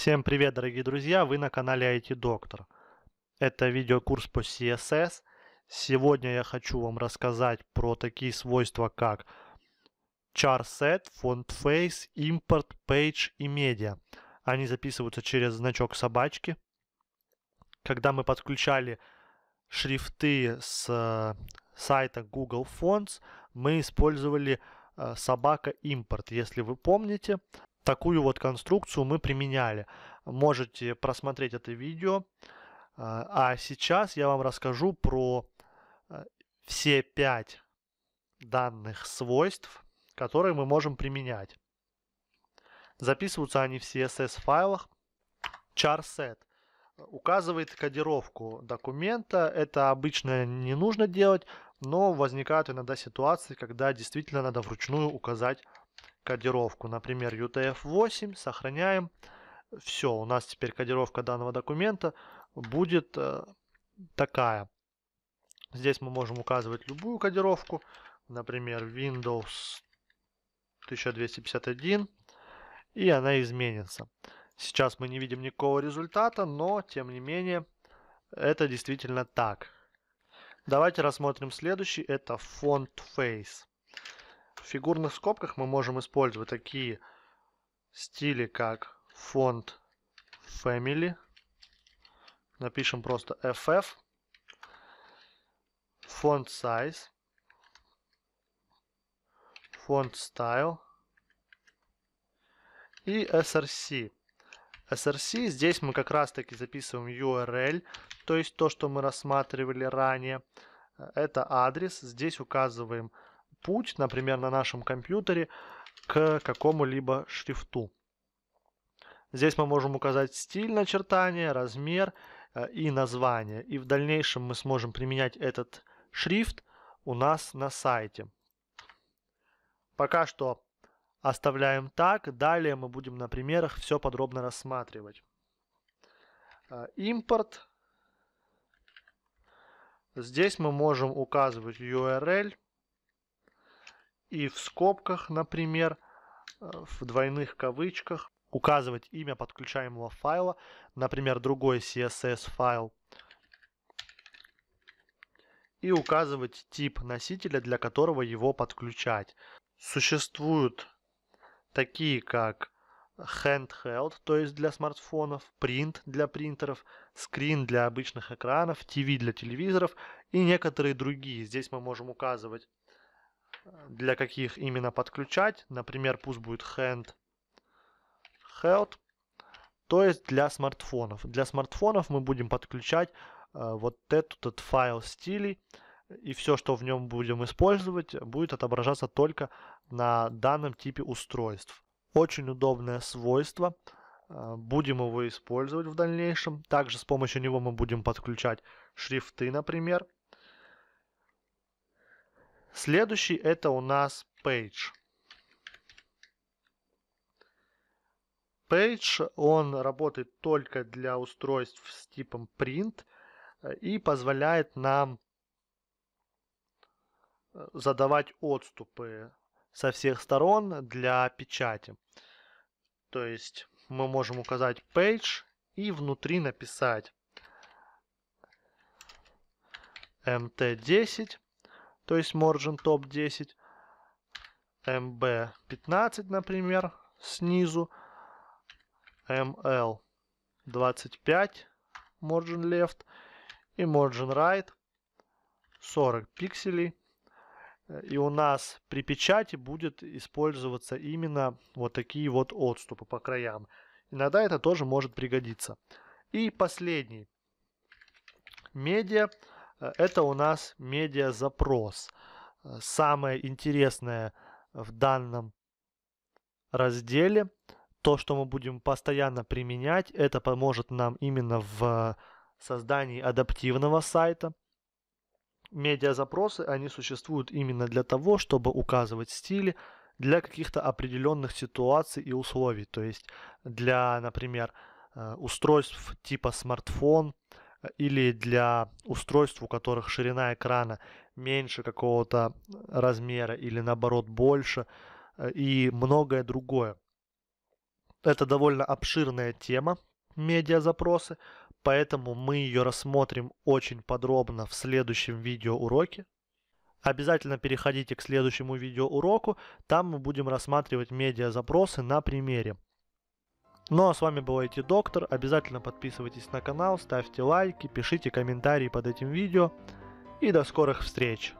Всем привет, дорогие друзья! Вы на канале IT Доктор. Это видеокурс по CSS. Сегодня я хочу вам рассказать про такие свойства, как charset, fontface, import, page и media. Они записываются через значок собачки. Когда мы подключали шрифты с э, сайта Google Fonts, мы использовали э, собака импорт. Если вы помните, такую вот конструкцию мы применяли. Можете просмотреть это видео. А, а сейчас я вам расскажу про э, все пять данных свойств, которые мы можем применять. Записываются они в CSS-файлах. Charset указывает кодировку документа. Это обычно не нужно делать, но возникают иногда ситуации, когда действительно надо вручную указать кодировку, например, UTF-8, сохраняем. Все, у нас теперь кодировка данного документа будет э, такая. Здесь мы можем указывать любую кодировку, например, Windows 1251, и она изменится. Сейчас мы не видим никакого результата, но тем не менее это действительно так. Давайте рассмотрим следующий, это font Face. В фигурных скобках мы можем использовать такие стили, как font family. Напишем просто FF. Font size. Font style. И SRC. SRC здесь мы как раз таки записываем URL, то есть то, что мы рассматривали ранее. Э, это адрес. Здесь указываем адрес путь, например, на нашем компьютере к какому-либо шрифту. Здесь мы можем указать стиль начертания, размер э, и название. И в дальнейшем мы сможем применять этот шрифт у нас на сайте. Пока что оставляем так. Далее мы будем на примерах все подробно рассматривать. Э, импорт. Здесь мы можем указывать URL и в скобках, например, э, в двойных кавычках указывать имя подключаемого файла, например, другой CSS файл, и указывать тип носителя, для которого его подключать. Существуют такие как handheld, то есть для смартфонов, print для принтеров, screen для обычных экранов, TV для телевизоров и некоторые другие. Здесь мы можем указывать для каких именно подключать. Например, пусть будет hand held, то есть для смартфонов. Для смартфонов мы будем подключать э, вот этот файл стилей, и все, что в нем будем использовать, будет отображаться только на данном типе устройств. Очень удобное свойство, э, будем его использовать в дальнейшем. Также с помощью него мы будем подключать шрифты, например. Следующий это у нас Page. Page, он работает только для устройств с типом print э, и позволяет нам э, задавать отступы со всех сторон для печати. То есть мы можем указать page и внутри написать mt10 то есть Margin Top 10, MB15, например, снизу, ML 25, Margin Left и Margin Right 40 пикселей. И у нас при печати будет использоваться именно вот такие вот отступы по краям. Иногда это тоже может пригодиться. И последний. Медиа. Э, это у нас медиазапрос. Э, самое интересное в данном разделе, то, что мы будем постоянно применять, это поможет нам именно в создании адаптивного сайта. Медиазапросы, они существуют именно для того, чтобы указывать стили для каких-то определенных ситуаций и условий. То есть для, например, э, устройств типа смартфон, или для устройств, у которых ширина экрана меньше какого-то э, размера или наоборот больше э, и многое другое. Это довольно обширная тема медиазапросы, поэтому мы ее рассмотрим очень подробно в следующем видеоуроке. Обязательно переходите к следующему видеоуроку, там мы будем рассматривать медиазапросы на примере. Ну а с вами был IT Доктор. Обязательно подписывайтесь на канал, ставьте лайки, пишите комментарии под этим видео. И до скорых встреч!